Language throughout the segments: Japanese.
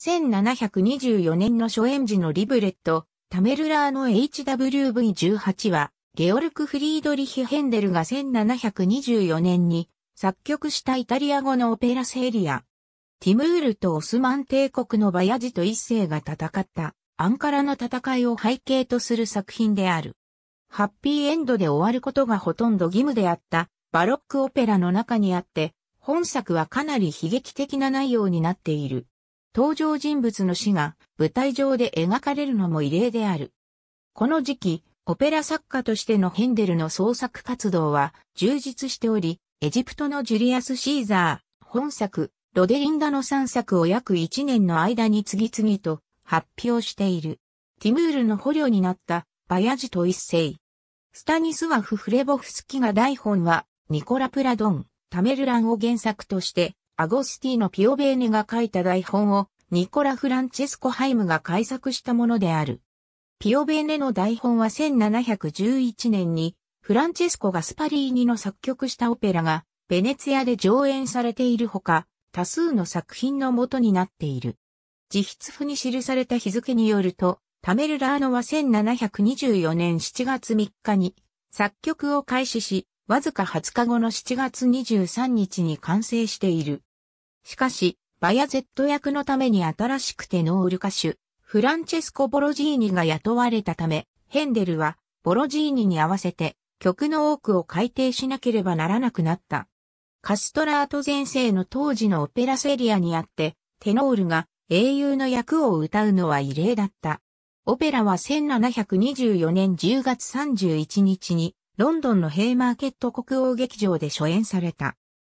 1724年の初演時のリブレット、タメルラーの HWV18 は、ゲオルク・フリードリヒ・ヘンデルが1724年に作曲したイタリア語のオペラセリア。ティムールとオスマン帝国のバヤジと一世が戦ったアンカラの戦いを背景とする作品である。ハッピーエンドで終わることがほとんど義務であったバロックオペラの中にあって、本作はかなり悲劇的な内容になっている。登場人物の死が舞台上で描かれるのも異例である。この時期、オペラ作家としてのヘンデルの創作活動は充実しており、エジプトのジュリアス・シーザー、本作、ロデリンダの3作を約1年の間に次々と発表している。ティムールの捕虜になったバヤジト一世。スタニスワフ・フレボフスキが台本はニコラ・プラドン、タメルランを原作としてアゴスティーノ・ピオベーネが書いた台本をニコラ・フランチェスコ・ハイムが改作したものである。ピオベーネの台本は1711年にフランチェスコがスパリーニの作曲したオペラがベネツィアで上演されているほか、多数の作品の元になっている。自筆譜に記された日付によると、タメルラーノは1724年7月3日に作曲を開始し、わずか20日後の7月23日に完成している。しかし、バヤゼット役のために新しくテノール歌手、フランチェスコ・ボロジーニが雇われたため、ヘンデルは、ボロジーニに合わせて、曲の多くを改訂しなければならなくなった。カストラート前世の当時のオペラセリアにあって、テノールが英雄の役を歌うのは異例だった。オペラは1724年10月31日にロンドンのヘイマーケット国王劇場で初演された。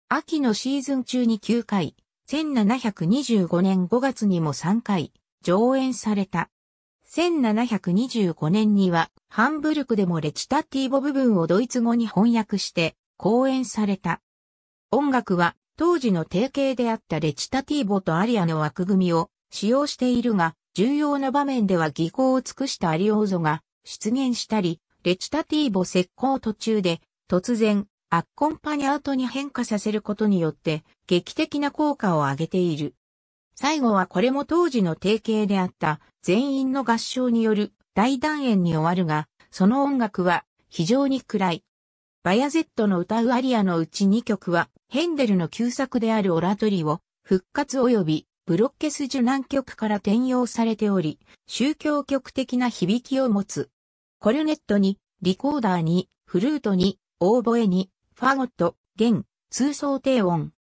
秋のシーズン中に9回、1725年5月にも3回、上演された。1725年には、ハンブルクでもレチタティーボ部分をドイツ語に翻訳して、公演された。音楽は、当時の提携であったレチタティーボとアリアの枠組みを使用しているが、重要な場面では技巧を尽くしたアリオーゾが出現したり、レチタティーボ石膏途中で突然アッコンパニアートに変化させることによって劇的な効果を上げている。最後はこれも当時の提携であった全員の合唱による大団円に終わるが、その音楽は非常に暗い。バヤゼットの歌うアリアのうち2曲はヘンデルの旧作であるオラトリを復活及びブロッケス受難曲から転用されており、宗教曲的な響きを持つ。コルネットに、リコーダーに、フルートに、オーボエに、ファゴット、弦、通奏低音。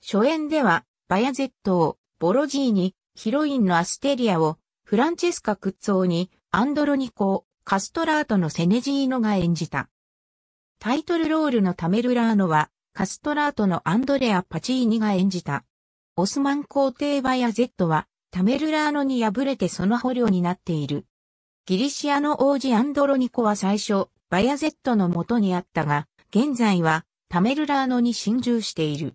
初演では、バヤゼットを、ボロジーに、ヒロインのアステリアを、フランチェスカ・クッツォーに、アンドロニコを、カストラートのセネジーノが演じた。タイトルロールのタメルラーノは、カストラートのアンドレア・パチーニが演じた。オスマン皇帝バヤゼットは、タメルラーノに敗れてその捕虜になっている。ギリシアの王子アンドロニコは最初、バヤゼットの元にあったが、現在はタメルラーノに侵入している。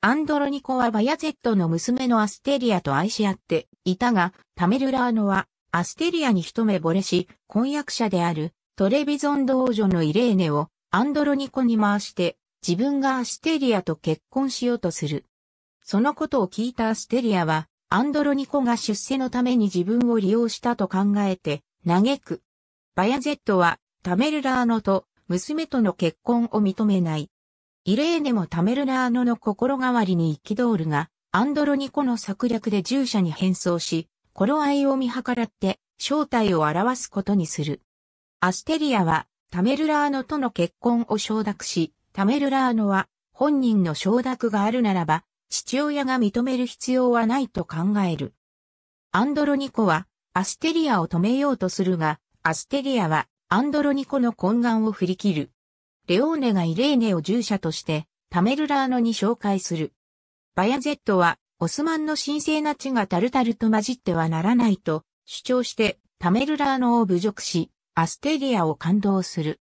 アンドロニコはバヤゼットの娘のアステリアと愛し合っていたが、タメルラーノはアステリアに一目惚れし、婚約者であるトレビゾンド王女のイレーネをアンドロニコに回して自分がアステリアと結婚しようとする。そのことを聞いたアステリアはアンドロニコが出世のために自分を利用したと考えて嘆く。バヤゼットはタメルラーノと娘との結婚を認めない。イレーネもタメルラーノの心変わりに憤るが、アンドロニコの策略で従者に変装し、頃合いを見計らって正体を表すことにする。アステリアはタメルラーノとの結婚を承諾し、タメルラーノは本人の承諾があるならば、父親が認める必要はないと考える。アンドロニコはアステリアを止めようとするが、アステリアはアンドロニコの懇願を振り切る。レオーネがイレーネを従者として、タメルラーノに紹介する。バヤゼットは、オスマンの神聖な地がタルタルと混じってはならないと主張して、タメルラーノを侮辱し、アステリアを感動する。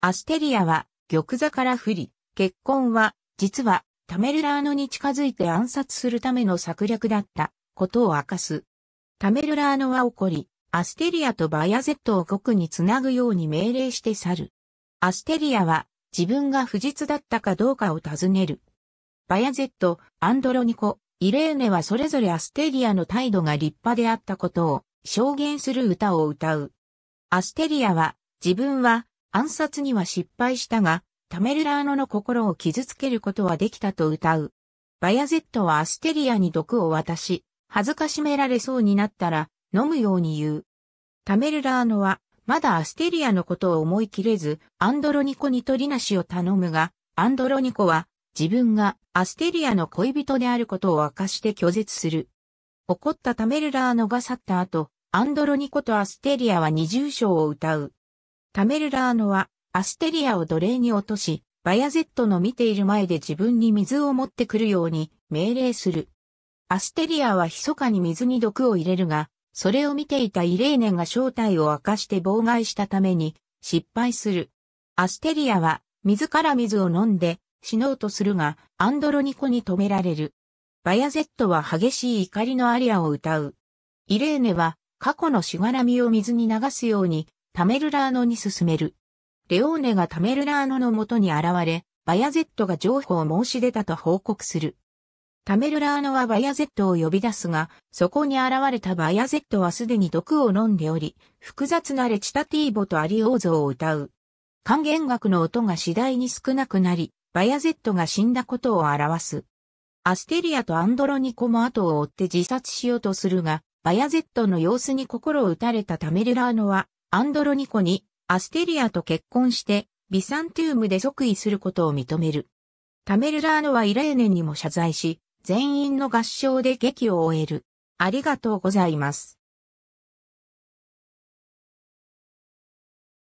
アステリアは、玉座から降り、結婚は、実は、タメルラーノに近づいて暗殺するための策略だった、ことを明かす。タメルラーノは怒り、アステリアとバヤゼットを国につなぐように命令して去る。アステリアは自分が不実だったかどうかを尋ねる。バヤゼット、アンドロニコ、イレーネはそれぞれアステリアの態度が立派であったことを証言する歌を歌う。アステリアは自分は暗殺には失敗したが、タメルラーノの心を傷つけることはできたと歌う。バヤゼットはアステリアに毒を渡し、恥ずかしめられそうになったら、飲むように言う。タメルラーノは、まだアステリアのことを思い切れず、アンドロニコに取りなしを頼むが、アンドロニコは、自分がアステリアの恋人であることを明かして拒絶する。怒ったタメルラーノが去った後、アンドロニコとアステリアは二重唱を歌う。タメルラーノは、アステリアを奴隷に落とし、バヤゼットの見ている前で自分に水を持ってくるように命令する。アステリアは密かに水に毒を入れるが、それを見ていたイレーネが正体を明かして妨害したために失敗する。アステリアは水から水を飲んで死のうとするがアンドロニコに止められる。バヤゼットは激しい怒りのアリアを歌う。イレーネは過去のしがらみを水に流すようにタメルラーノに進める。レオーネがタメルラーノの元に現れ、バヤゼットが情報を申し出たと報告する。タメルラーノはバヤゼットを呼び出すが、そこに現れたバヤゼットはすでに毒を飲んでおり、複雑なレチタティーボとアリオーゾを歌う。還元楽の音が次第に少なくなり、バヤゼットが死んだことを表す。アステリアとアンドロニコも後を追って自殺しようとするが、バヤゼットの様子に心を打たれたタメルラーノは、アンドロニコにアステリアと結婚して、ビサンティウムで即位することを認める。タメルラーノはイレーネにも謝罪し、全員の合唱で劇を終える。ありがとうございます。